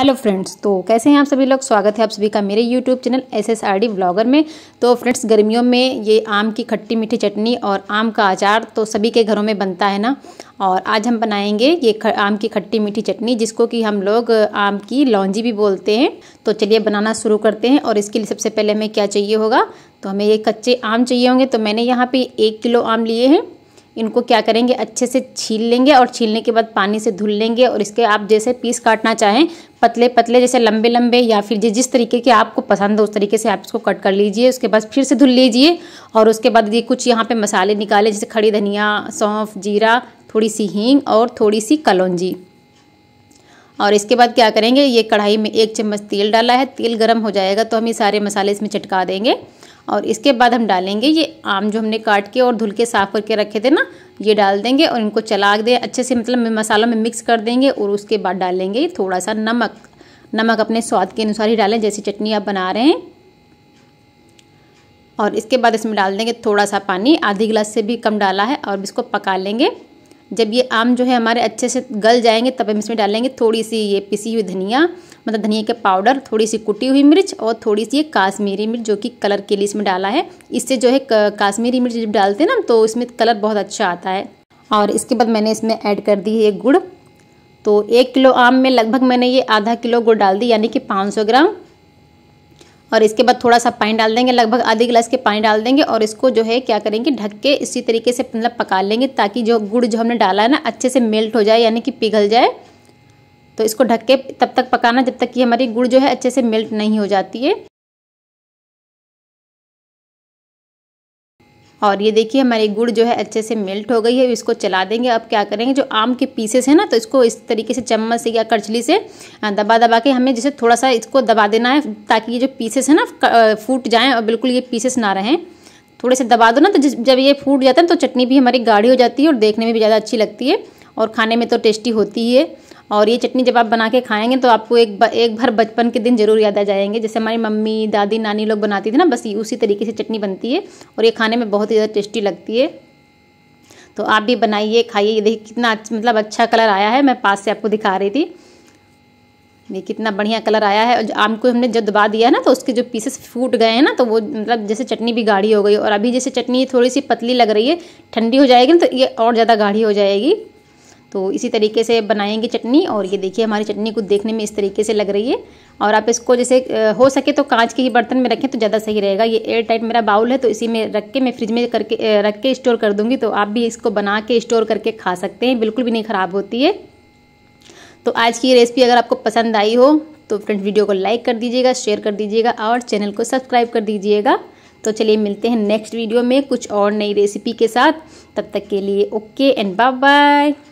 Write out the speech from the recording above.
hello friends तो कैसे हैं आप सभी लोग स्वागत है आप सभी का मेरे YouTube channel S S R D blogger में तो फ्रेंड्स गर्मियों में ये आम की खट्टी मीठी चटनी और आम का अचार तो सभी के घरों में बनता है ना और आज हम बनाएंगे ये ख, आम की खट्टी मीठी चटनी जिसको कि हम लोग आम की लौंजी भी बोलते हैं तो चलिए बनाना शुरू करते हैं और इसके लिए सबसे पहले हमें क्या चाहिए होगा तो हमें ये कच्चे आम चाहिए होंगे तो मैंने यहाँ पर एक किलो आम लिए हैं इनको क्या करेंगे अच्छे से छील लेंगे और छीलने के बाद पानी से धुल लेंगे और इसके आप जैसे पीस काटना चाहें पतले पतले जैसे लंबे लंबे या फिर जिस तरीके के आपको पसंद हो उस तरीके से आप इसको कट कर लीजिए उसके बाद फिर से धुल लीजिए और उसके बाद ये कुछ यहाँ पे मसाले निकाले जैसे खड़ी धनिया सौंफ जीरा थोड़ी सी हींग और थोड़ी सी कलौंजी और इसके बाद क्या करेंगे ये कढ़ाई में एक चम्मच तेल डाला है तेल गर्म हो जाएगा तो हम ये सारे मसाले इसमें चटका देंगे और इसके बाद हम डालेंगे ये आम जो हमने काट के और धुल के साफ़ करके रखे थे ना ये डाल देंगे और इनको चला दें अच्छे से मतलब मसालों में मिक्स कर देंगे और उसके बाद डालेंगे थोड़ा सा नमक नमक अपने स्वाद के अनुसार ही डालें जैसी चटनी आप बना रहे हैं और इसके बाद इसमें डाल देंगे थोड़ा सा पानी आधी गिलास से भी कम डाला है और इसको पका लेंगे जब ये आम जो है हमारे अच्छे से गल जाएंगे तब हम इसमें डालेंगे थोड़ी सी ये पिसी हुई धनिया मतलब धनिया के पाउडर थोड़ी सी कुटी हुई मिर्च और थोड़ी सी ये काश्मीरी मिर्च जो कि कलर के लिए इसमें डाला है इससे जो है काश्मीरी मिर्च जब डालते हैं ना तो इसमें कलर बहुत अच्छा आता है और इसके बाद मैंने इसमें ऐड कर दी है ये गुड़ तो एक किलो आम में लगभग मैंने ये आधा किलो गुड़ डाल दी यानी कि पाँच सौ ग्राम और इसके बाद थोड़ा सा पानी डाल देंगे लगभग आधे गिलास के पानी डाल देंगे और इसको जो है क्या करेंगे ढक के इसी तरीके से मतलब पका लेंगे ताकि जो गुड़ जो हमने डाला है ना अच्छे से मेल्ट हो जाए यानी कि पिघल जाए तो इसको ढक के तब तक पकाना जब तक कि हमारी गुड़ जो है अच्छे से मेल्ट नहीं हो जाती है और ये देखिए हमारी गुड़ जो है अच्छे से मेल्ट हो गई है इसको चला देंगे अब क्या करेंगे जो आम के पीसेस हैं ना तो इसको इस तरीके से चम्मच से या करछली से दबा दबा के हमें जैसे थोड़ा सा इसको दबा देना है ताकि ये जो पीसेस हैं ना फूट जाएँ और बिल्कुल ये पीसेस ना रहें थोड़े से दबा दो ना तो जब ये फूट जाता है तो चटनी भी हमारी गाढ़ी हो जाती है और देखने में भी ज़्यादा अच्छी लगती है और खाने में तो टेस्टी होती ही है और ये चटनी जब आप बना के खाएंगे तो आपको एक एक बार बचपन के दिन जरूर याद आ जाएंगे जैसे हमारी मम्मी दादी नानी लोग बनाती थी ना बस उसी तरीके से चटनी बनती है और ये खाने में बहुत ही ज़्यादा टेस्टी लगती है तो आप भी बनाइए खाइए ये देखिए कितना मतलब अच्छा कलर आया है मैं पास से आपको दिखा रही थी देखिए कितना बढ़िया कलर आया है और आम को हमने जब दबा दिया ना तो उसके जो पीसेस फूट गए हैं ना तो वो मतलब जैसे चटनी भी गाढ़ी हो गई और अभी जैसे चटनी थोड़ी सी पतली लग रही है ठंडी हो जाएगी ना तो ये और ज़्यादा गाढ़ी हो जाएगी तो इसी तरीके से बनाएंगे चटनी और ये देखिए हमारी चटनी कुछ देखने में इस तरीके से लग रही है और आप इसको जैसे हो सके तो कांच के ही बर्तन में रखें तो ज़्यादा सही रहेगा ये एयर टाइट मेरा बाउल है तो इसी में रख के मैं फ्रिज में करके रख के स्टोर कर दूँगी तो आप भी इसको बना के स्टोर करके खा सकते हैं बिल्कुल भी नहीं ख़राब होती है तो आज की रेसिपी अगर आपको पसंद आई हो तो फ्रेंड्स वीडियो को लाइक कर दीजिएगा शेयर कर दीजिएगा और चैनल को सब्सक्राइब कर दीजिएगा तो चलिए मिलते हैं नेक्स्ट वीडियो में कुछ और नई रेसिपी के साथ तब तक के लिए ओके एंड बाय बाय